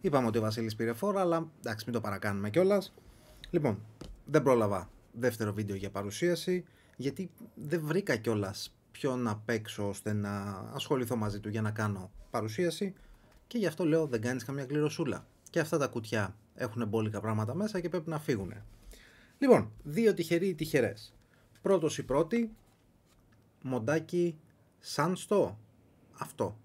Είπαμε ότι ο Βασίλης πήρε φόρα, αλλά εντάξει, μην το παρακάνουμε κιόλας. Λοιπόν, δεν πρόλαβα δεύτερο βίντεο για παρουσίαση, γιατί δεν βρήκα κιόλας ποιον να παίξω ώστε να ασχοληθώ μαζί του για να κάνω παρουσίαση και γι' αυτό λέω δεν κάνεις καμία κληροσούλα. Και αυτά τα κουτιά έχουν μπόλικα πράγματα μέσα και πρέπει να φύγουν. Λοιπόν, δύο τυχεροί ή τυχερές. ή πρώτη, μοντάκι σαν στο αυτό.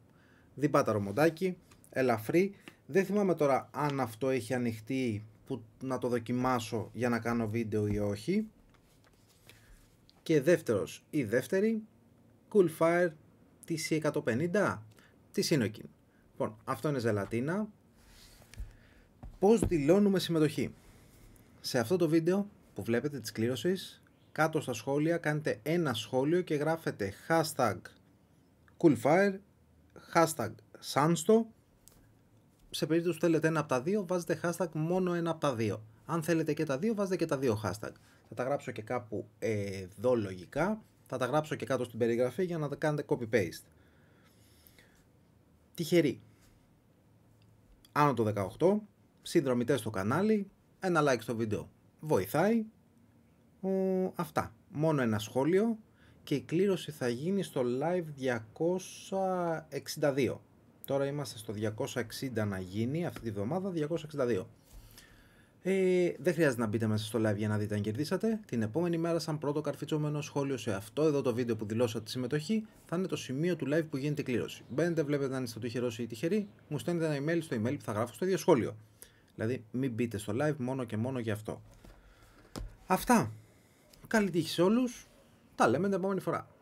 Διπάταρο μοντάκι, ελαφρύ, δεν θυμάμαι τώρα αν αυτό έχει ανοιχτεί που να το δοκιμάσω για να κάνω βίντεο ή όχι. Και δεύτερος ή δεύτερη, Coolfire TC150 τι Synokin. Λοιπόν, αυτό είναι ζελατίνα. Πώς δηλώνουμε συμμετοχή. Σε αυτό το βίντεο που βλέπετε της κλήρωσης, κάτω στα σχόλια κάνετε ένα σχόλιο και γράφετε hashtag coolfire, hashtag σε περίπτωση που θέλετε ένα από τα δύο, βάζετε hashtag μόνο ένα από τα δύο. Αν θέλετε και τα δύο, βάζετε και τα δύο hashtag. Θα τα γράψω και κάπου ε, εδώ λογικά. Θα τα γράψω και κάτω στην περιγραφή για να τα κάνετε copy-paste. Τυχεροί. Άνω το 18, συνδρομητές στο κανάλι, ένα like στο βίντεο. Βοηθάει. αυτά. Μόνο ένα σχόλιο και η κλήρωση θα γίνει στο live 262. Τώρα είμαστε στο 260 να γίνει αυτή τη βδομάδα, 262. Ε, δεν χρειάζεται να μπείτε μέσα στο live για να δείτε αν κερδίσατε. Την επόμενη μέρα, σαν πρώτο καρφιτσόμενο σχόλιο σε αυτό εδώ το βίντεο που δηλώσατε τη συμμετοχή, θα είναι το σημείο του live που γίνεται η κλήρωση. Μπαίνετε, βλέπετε αν είστε τυχερός ή τυχεροί, μου στέλνετε ένα email στο email που θα γράφω στο ίδιο σχόλιο. Δηλαδή, μην μπείτε στο live μόνο και μόνο για αυτό. Αυτά. Καλή τύχη σε όλους. Τα λέμε την επόμενη φορά.